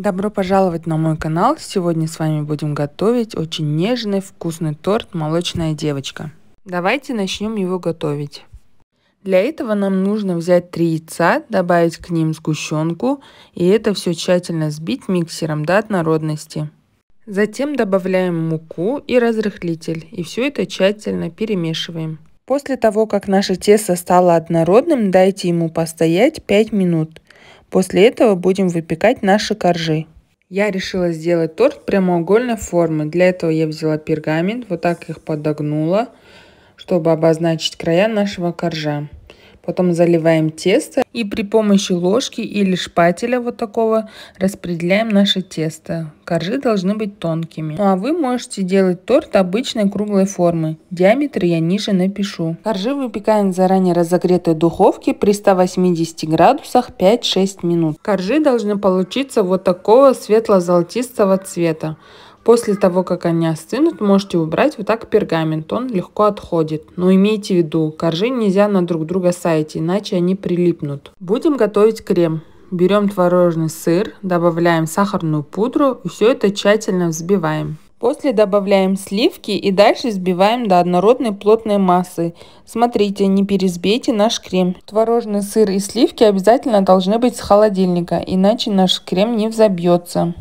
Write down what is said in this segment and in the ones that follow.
Добро пожаловать на мой канал! Сегодня с вами будем готовить очень нежный вкусный торт «Молочная девочка». Давайте начнем его готовить. Для этого нам нужно взять 3 яйца, добавить к ним сгущенку и это все тщательно сбить миксером до однородности. Затем добавляем муку и разрыхлитель и все это тщательно перемешиваем. После того, как наше тесто стало однородным, дайте ему постоять 5 минут. После этого будем выпекать наши коржи. Я решила сделать торт прямоугольной формы. Для этого я взяла пергамент, вот так их подогнула, чтобы обозначить края нашего коржа. Потом заливаем тесто и при помощи ложки или шпателя вот такого распределяем наше тесто. Коржи должны быть тонкими. Ну а вы можете делать торт обычной круглой формы. Диаметр я ниже напишу. Коржи выпекаем в заранее разогретой духовке при 180 градусах 5-6 минут. Коржи должны получиться вот такого светло-золотистого цвета. После того, как они остынут, можете убрать вот так пергамент, он легко отходит. Но имейте в виду, коржи нельзя на друг друга саять, иначе они прилипнут. Будем готовить крем. Берем творожный сыр, добавляем сахарную пудру и все это тщательно взбиваем. После добавляем сливки и дальше взбиваем до однородной плотной массы. Смотрите, не перезбейте наш крем. Творожный сыр и сливки обязательно должны быть с холодильника, иначе наш крем не взобьется.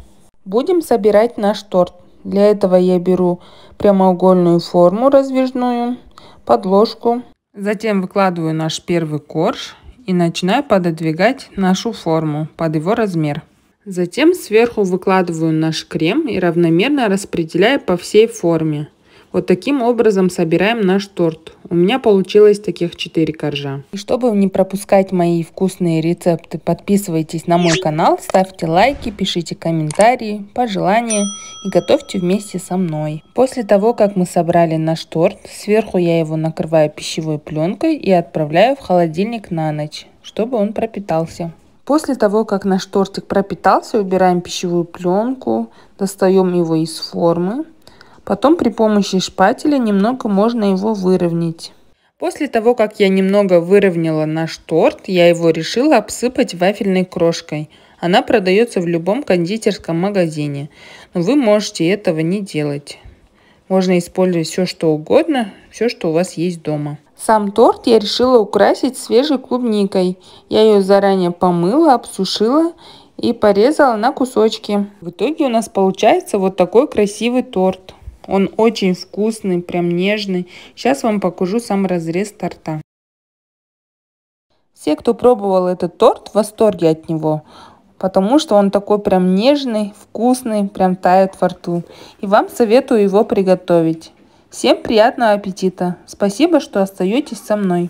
Будем собирать наш торт. Для этого я беру прямоугольную форму раздвижную, подложку. Затем выкладываю наш первый корж и начинаю пододвигать нашу форму под его размер. Затем сверху выкладываю наш крем и равномерно распределяю по всей форме. Вот таким образом собираем наш торт. У меня получилось таких 4 коржа. И чтобы не пропускать мои вкусные рецепты, подписывайтесь на мой канал, ставьте лайки, пишите комментарии, пожелания и готовьте вместе со мной. После того, как мы собрали наш торт, сверху я его накрываю пищевой пленкой и отправляю в холодильник на ночь, чтобы он пропитался. После того, как наш тортик пропитался, убираем пищевую пленку, достаем его из формы Потом при помощи шпателя немного можно его выровнять. После того, как я немного выровняла наш торт, я его решила обсыпать вафельной крошкой. Она продается в любом кондитерском магазине, но вы можете этого не делать. Можно использовать все, что угодно, все, что у вас есть дома. Сам торт я решила украсить свежей клубникой. Я ее заранее помыла, обсушила и порезала на кусочки. В итоге у нас получается вот такой красивый торт. Он очень вкусный, прям нежный. Сейчас вам покажу сам разрез торта. Все, кто пробовал этот торт, в восторге от него, потому что он такой прям нежный, вкусный, прям тает во рту. И вам советую его приготовить. Всем приятного аппетита! Спасибо, что остаетесь со мной.